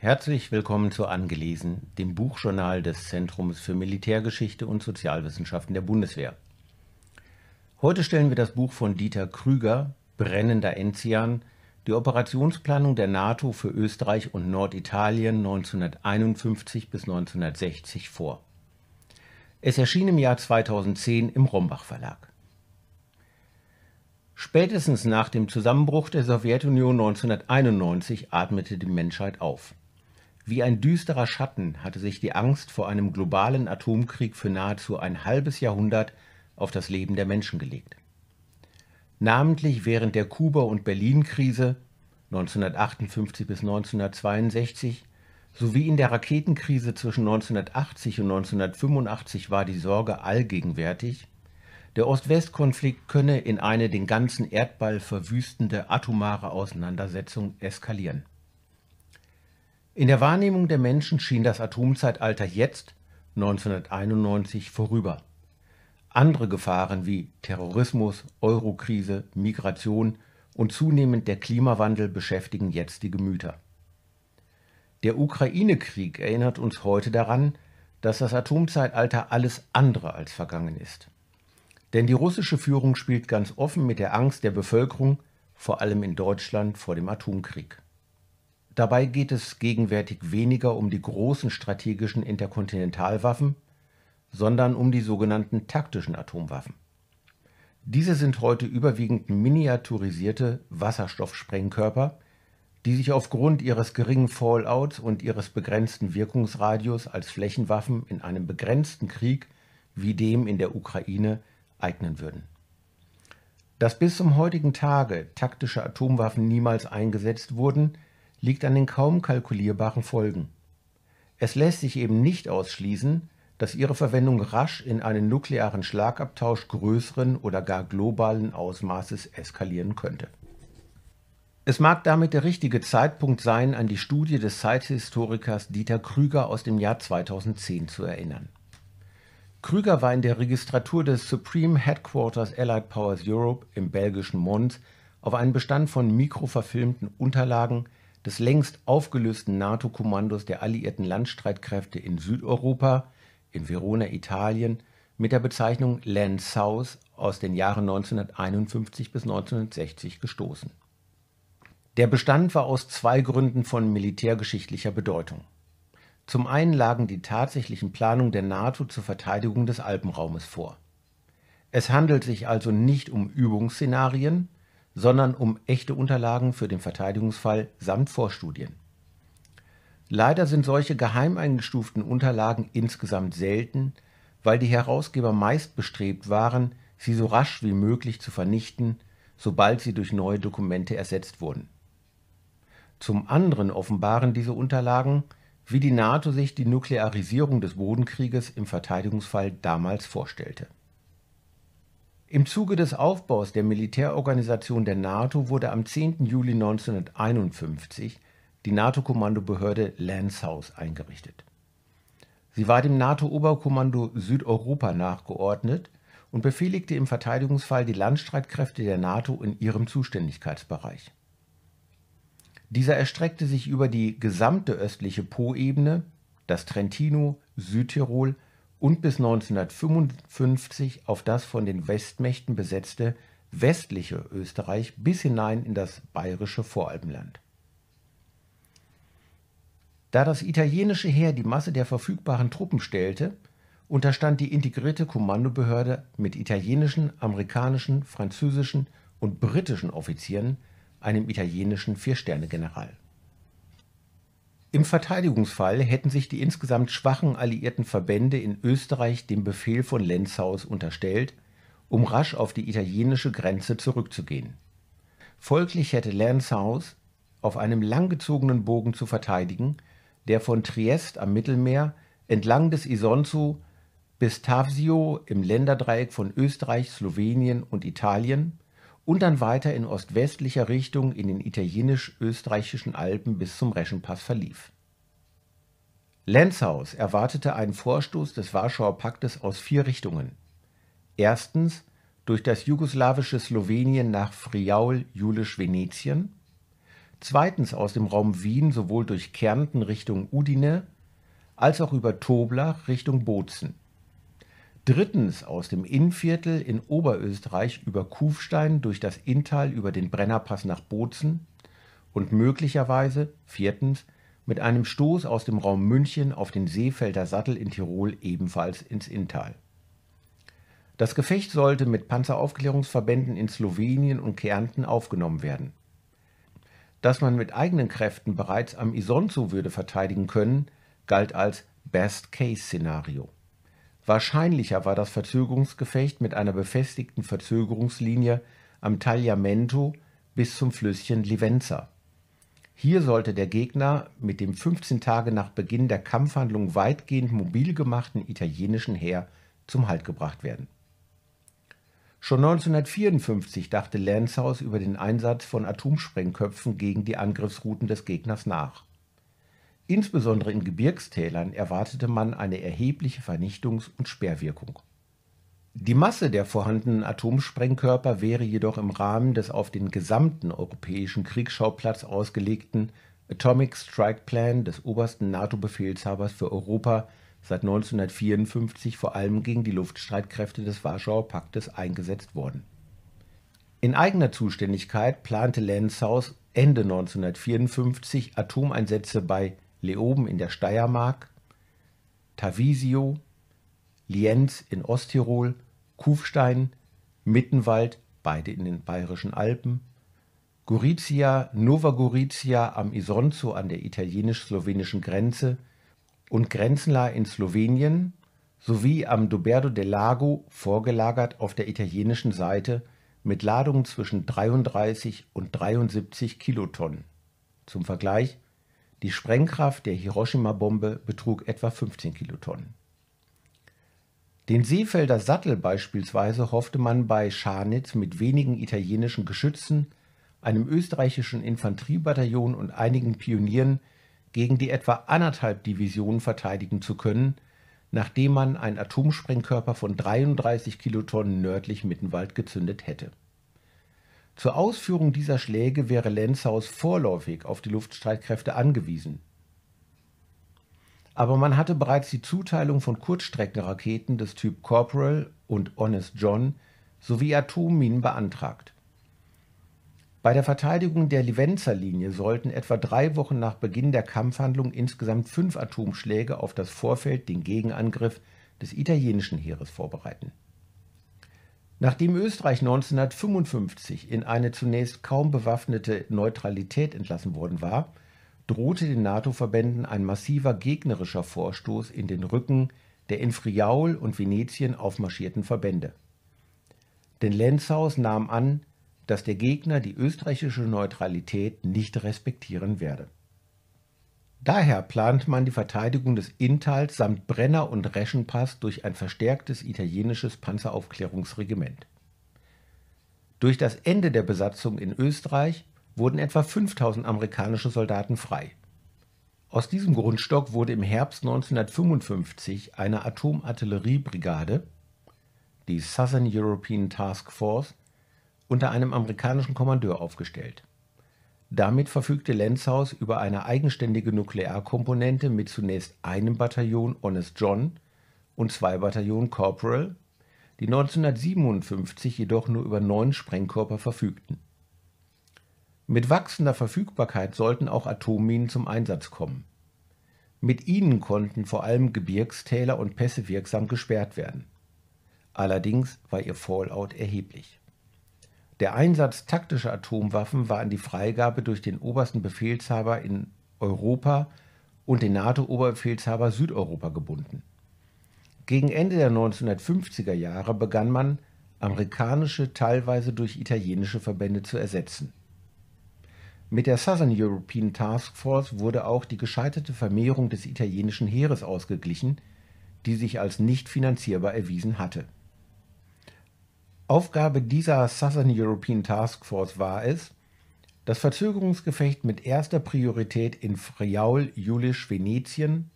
Herzlich willkommen zu Angelesen, dem Buchjournal des Zentrums für Militärgeschichte und Sozialwissenschaften der Bundeswehr. Heute stellen wir das Buch von Dieter Krüger, Brennender Enzian, die Operationsplanung der NATO für Österreich und Norditalien 1951 bis 1960 vor. Es erschien im Jahr 2010 im Rombach Verlag. Spätestens nach dem Zusammenbruch der Sowjetunion 1991 atmete die Menschheit auf. Wie ein düsterer Schatten hatte sich die Angst vor einem globalen Atomkrieg für nahezu ein halbes Jahrhundert auf das Leben der Menschen gelegt. Namentlich während der Kuba- und Berlin-Krise 1958 bis 1962 sowie in der Raketenkrise zwischen 1980 und 1985 war die Sorge allgegenwärtig, der Ost-West-Konflikt könne in eine den ganzen Erdball verwüstende atomare Auseinandersetzung eskalieren. In der Wahrnehmung der Menschen schien das Atomzeitalter jetzt, 1991, vorüber. Andere Gefahren wie Terrorismus, Eurokrise, Migration und zunehmend der Klimawandel beschäftigen jetzt die Gemüter. Der Ukraine-Krieg erinnert uns heute daran, dass das Atomzeitalter alles andere als vergangen ist. Denn die russische Führung spielt ganz offen mit der Angst der Bevölkerung, vor allem in Deutschland, vor dem Atomkrieg. Dabei geht es gegenwärtig weniger um die großen strategischen Interkontinentalwaffen, sondern um die sogenannten taktischen Atomwaffen. Diese sind heute überwiegend miniaturisierte Wasserstoffsprengkörper, die sich aufgrund ihres geringen Fallouts und ihres begrenzten Wirkungsradius als Flächenwaffen in einem begrenzten Krieg wie dem in der Ukraine eignen würden. Dass bis zum heutigen Tage taktische Atomwaffen niemals eingesetzt wurden, liegt an den kaum kalkulierbaren Folgen. Es lässt sich eben nicht ausschließen, dass ihre Verwendung rasch in einen nuklearen Schlagabtausch größeren oder gar globalen Ausmaßes eskalieren könnte. Es mag damit der richtige Zeitpunkt sein, an die Studie des Zeithistorikers Dieter Krüger aus dem Jahr 2010 zu erinnern. Krüger war in der Registratur des Supreme Headquarters Allied Powers Europe im belgischen Mons auf einen Bestand von mikroverfilmten Unterlagen des längst aufgelösten NATO-Kommandos der alliierten Landstreitkräfte in Südeuropa in Verona, Italien, mit der Bezeichnung Land South aus den Jahren 1951 bis 1960 gestoßen. Der Bestand war aus zwei Gründen von militärgeschichtlicher Bedeutung. Zum einen lagen die tatsächlichen Planungen der NATO zur Verteidigung des Alpenraumes vor. Es handelt sich also nicht um Übungsszenarien, sondern um echte Unterlagen für den Verteidigungsfall samt Vorstudien. Leider sind solche geheim eingestuften Unterlagen insgesamt selten, weil die Herausgeber meist bestrebt waren, sie so rasch wie möglich zu vernichten, sobald sie durch neue Dokumente ersetzt wurden. Zum anderen offenbaren diese Unterlagen, wie die NATO sich die Nuklearisierung des Bodenkrieges im Verteidigungsfall damals vorstellte im Zuge des Aufbaus der Militärorganisation der NATO wurde am 10. Juli 1951 die NATO-Kommandobehörde Landshaus eingerichtet. Sie war dem NATO-Oberkommando Südeuropa nachgeordnet und befehligte im Verteidigungsfall die Landstreitkräfte der NATO in ihrem Zuständigkeitsbereich. Dieser erstreckte sich über die gesamte östliche Poebene, das Trentino, Südtirol, und bis 1955 auf das von den Westmächten besetzte westliche Österreich bis hinein in das bayerische Voralpenland. Da das italienische Heer die Masse der verfügbaren Truppen stellte, unterstand die integrierte Kommandobehörde mit italienischen, amerikanischen, französischen und britischen Offizieren einem italienischen Vier-Sterne-General im Verteidigungsfall hätten sich die insgesamt schwachen alliierten Verbände in Österreich dem Befehl von Lenzhaus unterstellt, um rasch auf die italienische Grenze zurückzugehen. Folglich hätte Lenzhaus auf einem langgezogenen Bogen zu verteidigen, der von Triest am Mittelmeer entlang des Isonzo bis Tavsio im Länderdreieck von Österreich, Slowenien und Italien und dann weiter in ostwestlicher Richtung in den italienisch-österreichischen Alpen bis zum Reschenpass verlief. Lenzhaus erwartete einen Vorstoß des Warschauer Paktes aus vier Richtungen. Erstens durch das jugoslawische Slowenien nach Friaul, Julisch, Venetien. Zweitens aus dem Raum Wien sowohl durch Kärnten Richtung Udine als auch über Toblach Richtung Bozen drittens aus dem Innviertel in Oberösterreich über Kufstein durch das Inntal über den Brennerpass nach Bozen und möglicherweise viertens mit einem Stoß aus dem Raum München auf den Seefelder Sattel in Tirol ebenfalls ins Inntal. Das Gefecht sollte mit Panzeraufklärungsverbänden in Slowenien und Kärnten aufgenommen werden. Dass man mit eigenen Kräften bereits am Isonzo würde verteidigen können, galt als Best-Case-Szenario. Wahrscheinlicher war das Verzögerungsgefecht mit einer befestigten Verzögerungslinie am Tagliamento bis zum Flüsschen Livenza. Hier sollte der Gegner mit dem 15 Tage nach Beginn der Kampfhandlung weitgehend mobil gemachten italienischen Heer zum Halt gebracht werden. Schon 1954 dachte Landshaus über den Einsatz von Atomsprengköpfen gegen die Angriffsrouten des Gegners nach. Insbesondere in Gebirgstälern erwartete man eine erhebliche Vernichtungs- und Sperrwirkung. Die Masse der vorhandenen Atomsprengkörper wäre jedoch im Rahmen des auf den gesamten europäischen Kriegsschauplatz ausgelegten Atomic Strike Plan des obersten NATO-Befehlshabers für Europa seit 1954 vor allem gegen die Luftstreitkräfte des Warschauer Paktes eingesetzt worden. In eigener Zuständigkeit plante Lenzhaus Ende 1954 Atomeinsätze bei Leoben in der Steiermark, Tavisio, Lienz in Osttirol, Kufstein, Mittenwald, beide in den Bayerischen Alpen, Gorizia, Nova Gorizia am Isonzo an der italienisch-slowenischen Grenze und Grenzenla in Slowenien sowie am Doberto del Lago vorgelagert auf der italienischen Seite mit Ladungen zwischen 33 und 73 Kilotonnen. Zum Vergleich die Sprengkraft der Hiroshima-Bombe betrug etwa 15 Kilotonnen. Den Seefelder Sattel beispielsweise hoffte man bei Scharnitz mit wenigen italienischen Geschützen, einem österreichischen Infanteriebataillon und einigen Pionieren gegen die etwa anderthalb Divisionen verteidigen zu können, nachdem man einen Atomsprengkörper von 33 Kilotonnen nördlich Mittenwald gezündet hätte zur Ausführung dieser Schläge wäre Lenzhaus vorläufig auf die Luftstreitkräfte angewiesen. Aber man hatte bereits die Zuteilung von Kurzstreckenraketen des Typ Corporal und Honest John sowie Atomminen beantragt. Bei der Verteidigung der Livenza-Linie sollten etwa drei Wochen nach Beginn der Kampfhandlung insgesamt fünf Atomschläge auf das Vorfeld den Gegenangriff des italienischen Heeres vorbereiten. Nachdem Österreich 1955 in eine zunächst kaum bewaffnete Neutralität entlassen worden war, drohte den NATO-Verbänden ein massiver gegnerischer Vorstoß in den Rücken der in Friaul und Venetien aufmarschierten Verbände. Denn Lenzhaus nahm an, dass der Gegner die österreichische Neutralität nicht respektieren werde Daher plant man die Verteidigung des Inntals samt Brenner und Reschenpass durch ein verstärktes italienisches Panzeraufklärungsregiment. Durch das Ende der Besatzung in Österreich wurden etwa 5000 amerikanische Soldaten frei. Aus diesem Grundstock wurde im Herbst 1955 eine Atomartilleriebrigade, die Southern European Task Force, unter einem amerikanischen Kommandeur aufgestellt damit verfügte Lenzhaus über eine eigenständige Nuklearkomponente mit zunächst einem Bataillon Honest John und zwei Bataillonen Corporal, die 1957 jedoch nur über neun Sprengkörper verfügten. Mit wachsender Verfügbarkeit sollten auch Atomminen zum Einsatz kommen. Mit ihnen konnten vor allem Gebirgstäler und Pässe wirksam gesperrt werden. Allerdings war ihr Fallout erheblich. Der Einsatz taktischer Atomwaffen war an die Freigabe durch den obersten Befehlshaber in Europa und den NATO-Oberbefehlshaber Südeuropa gebunden. Gegen Ende der 1950er Jahre begann man, amerikanische teilweise durch italienische Verbände zu ersetzen. Mit der Southern European Task Force wurde auch die gescheiterte Vermehrung des italienischen Heeres ausgeglichen, die sich als nicht finanzierbar erwiesen hatte Aufgabe dieser Southern European Task Force war es, das Verzögerungsgefecht mit erster Priorität in Friaul, Julisch, Venetien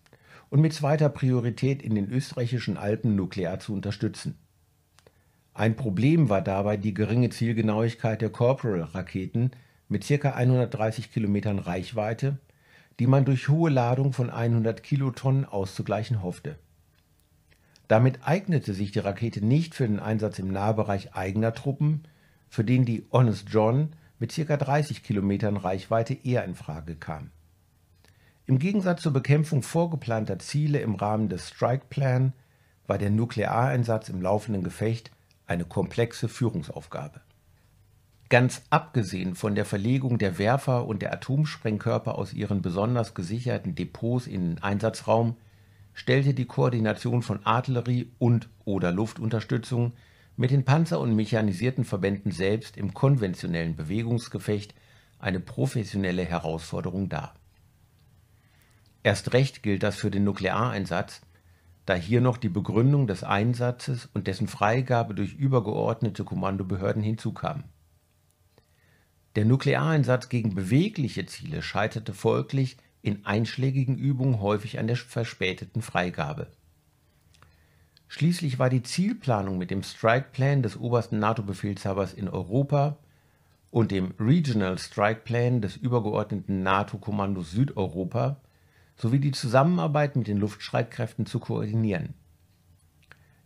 und mit zweiter Priorität in den österreichischen Alpen nuklear zu unterstützen. Ein Problem war dabei die geringe Zielgenauigkeit der Corporal-Raketen mit ca. 130 Kilometern Reichweite, die man durch hohe Ladung von 100 Kilotonnen auszugleichen hoffte. Damit eignete sich die Rakete nicht für den Einsatz im Nahbereich eigener Truppen, für den die Honest John mit ca. 30 Kilometern Reichweite eher in Frage kam. Im Gegensatz zur Bekämpfung vorgeplanter Ziele im Rahmen des Strike Plan war der Nukleareinsatz im laufenden Gefecht eine komplexe Führungsaufgabe. Ganz abgesehen von der Verlegung der Werfer und der Atomsprengkörper aus ihren besonders gesicherten Depots in den Einsatzraum stellte die Koordination von Artillerie und/oder Luftunterstützung mit den Panzer- und mechanisierten Verbänden selbst im konventionellen Bewegungsgefecht eine professionelle Herausforderung dar. Erst recht gilt das für den Nukleareinsatz, da hier noch die Begründung des Einsatzes und dessen Freigabe durch übergeordnete Kommandobehörden hinzukam. Der Nukleareinsatz gegen bewegliche Ziele scheiterte folglich in einschlägigen Übungen häufig an der verspäteten Freigabe. Schließlich war die Zielplanung mit dem Strike Plan des obersten NATO-Befehlshabers in Europa und dem Regional Strike Plan des übergeordneten NATO-Kommandos Südeuropa sowie die Zusammenarbeit mit den Luftstreitkräften zu koordinieren.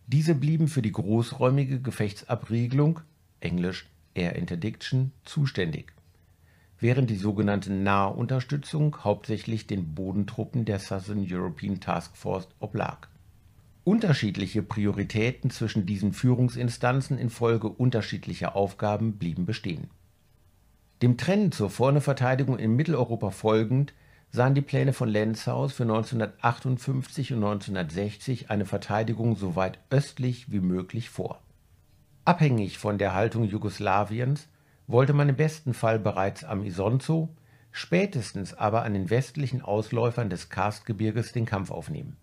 Diese blieben für die großräumige Gefechtsabriegelung, englisch Air Interdiction, zuständig während die sogenannte Nahunterstützung hauptsächlich den Bodentruppen der Southern European Task Force oblag. Unterschiedliche Prioritäten zwischen diesen Führungsinstanzen infolge unterschiedlicher Aufgaben blieben bestehen. Dem Trend zur Vorneverteidigung in Mitteleuropa folgend sahen die Pläne von Lenzhaus für 1958 und 1960 eine Verteidigung so weit östlich wie möglich vor. Abhängig von der Haltung Jugoslawiens wollte man im besten Fall bereits am Isonzo, spätestens aber an den westlichen Ausläufern des Karstgebirges den Kampf aufnehmen.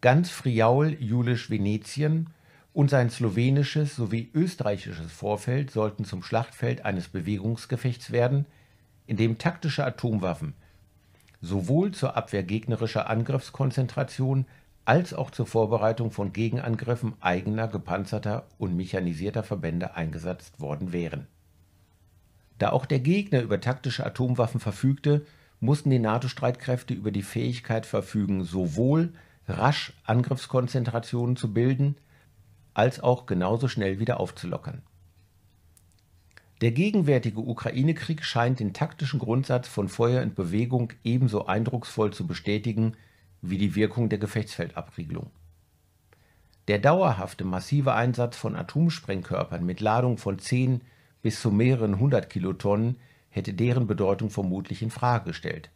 Ganz Friaul, Julisch Venetien und sein slowenisches sowie österreichisches Vorfeld sollten zum Schlachtfeld eines Bewegungsgefechts werden, in dem taktische Atomwaffen sowohl zur Abwehr gegnerischer Angriffskonzentration als auch zur Vorbereitung von Gegenangriffen eigener gepanzerter und mechanisierter Verbände eingesetzt worden wären. Da auch der Gegner über taktische Atomwaffen verfügte, mussten die NATO-Streitkräfte über die Fähigkeit verfügen, sowohl rasch Angriffskonzentrationen zu bilden, als auch genauso schnell wieder aufzulockern. Der gegenwärtige Ukraine-Krieg scheint den taktischen Grundsatz von Feuer und Bewegung ebenso eindrucksvoll zu bestätigen wie die Wirkung der Gefechtsfeldabriegelung. Der dauerhafte massive Einsatz von Atomsprengkörpern mit Ladung von 10 bis zu mehreren hundert Kilotonnen hätte deren Bedeutung vermutlich in Frage gestellt.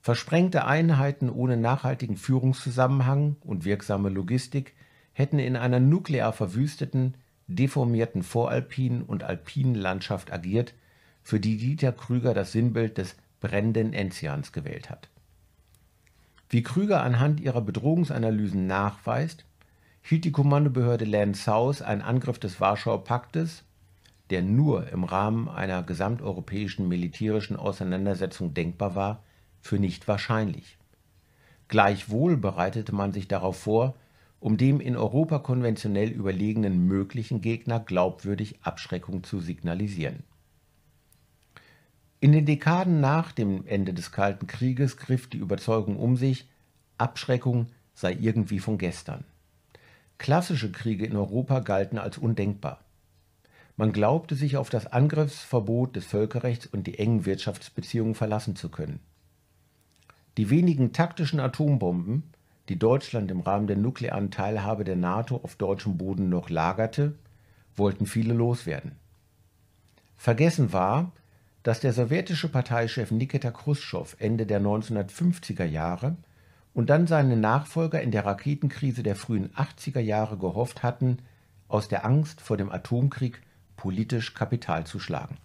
Versprengte Einheiten ohne nachhaltigen Führungszusammenhang und wirksame Logistik hätten in einer nuklear verwüsteten, deformierten voralpinen und alpinen Landschaft agiert, für die Dieter Krüger das Sinnbild des brennenden Enzians gewählt hat. Wie Krüger anhand ihrer Bedrohungsanalysen nachweist, hielt die Kommandobehörde Land South einen Angriff des Warschauer Paktes der nur im Rahmen einer gesamteuropäischen militärischen Auseinandersetzung denkbar war, für nicht wahrscheinlich. Gleichwohl bereitete man sich darauf vor, um dem in Europa konventionell überlegenen möglichen Gegner glaubwürdig Abschreckung zu signalisieren. In den Dekaden nach dem Ende des Kalten Krieges griff die Überzeugung um sich, Abschreckung sei irgendwie von gestern. Klassische Kriege in Europa galten als undenkbar. Man glaubte sich auf das Angriffsverbot des Völkerrechts und die engen Wirtschaftsbeziehungen verlassen zu können. Die wenigen taktischen Atombomben, die Deutschland im Rahmen der nuklearen Teilhabe der NATO auf deutschem Boden noch lagerte, wollten viele loswerden. Vergessen war, dass der sowjetische Parteichef Nikita Khrushchev Ende der 1950er Jahre und dann seine Nachfolger in der Raketenkrise der frühen 80er Jahre gehofft hatten, aus der Angst vor dem Atomkrieg politisch Kapital zu schlagen.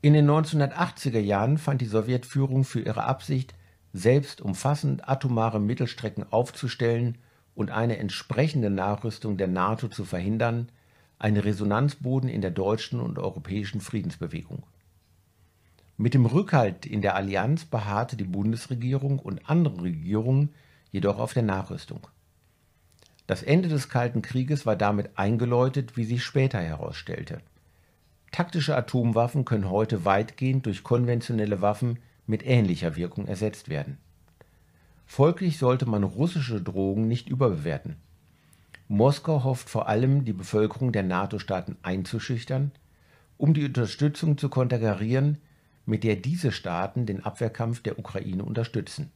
In den 1980er Jahren fand die Sowjetführung für ihre Absicht, selbst umfassend atomare Mittelstrecken aufzustellen und eine entsprechende Nachrüstung der NATO zu verhindern, einen Resonanzboden in der deutschen und europäischen Friedensbewegung. Mit dem Rückhalt in der Allianz beharrte die Bundesregierung und andere Regierungen jedoch auf der Nachrüstung. Das Ende des Kalten Krieges war damit eingeläutet, wie sich später herausstellte. Taktische Atomwaffen können heute weitgehend durch konventionelle Waffen mit ähnlicher Wirkung ersetzt werden. Folglich sollte man russische Drogen nicht überbewerten. Moskau hofft vor allem, die Bevölkerung der NATO-Staaten einzuschüchtern, um die Unterstützung zu konterkarieren, mit der diese Staaten den Abwehrkampf der Ukraine unterstützen.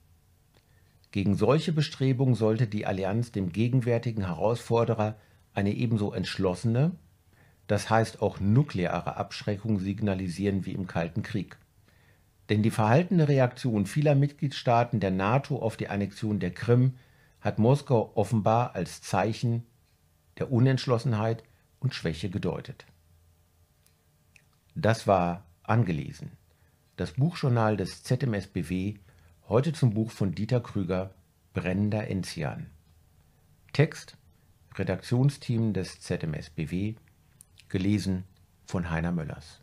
Gegen solche Bestrebungen sollte die Allianz dem gegenwärtigen Herausforderer eine ebenso entschlossene das heißt auch nukleare Abschreckung signalisieren wie im Kalten Krieg. Denn die verhaltene Reaktion vieler Mitgliedstaaten der NATO auf die Annexion der Krim hat Moskau offenbar als Zeichen der Unentschlossenheit und Schwäche gedeutet. Das war angelesen. Das Buchjournal des ZMSBW, heute zum Buch von Dieter Krüger, Brennender Enzian. Text, Redaktionsteam des ZMSBW, gelesen von Heiner Möllers.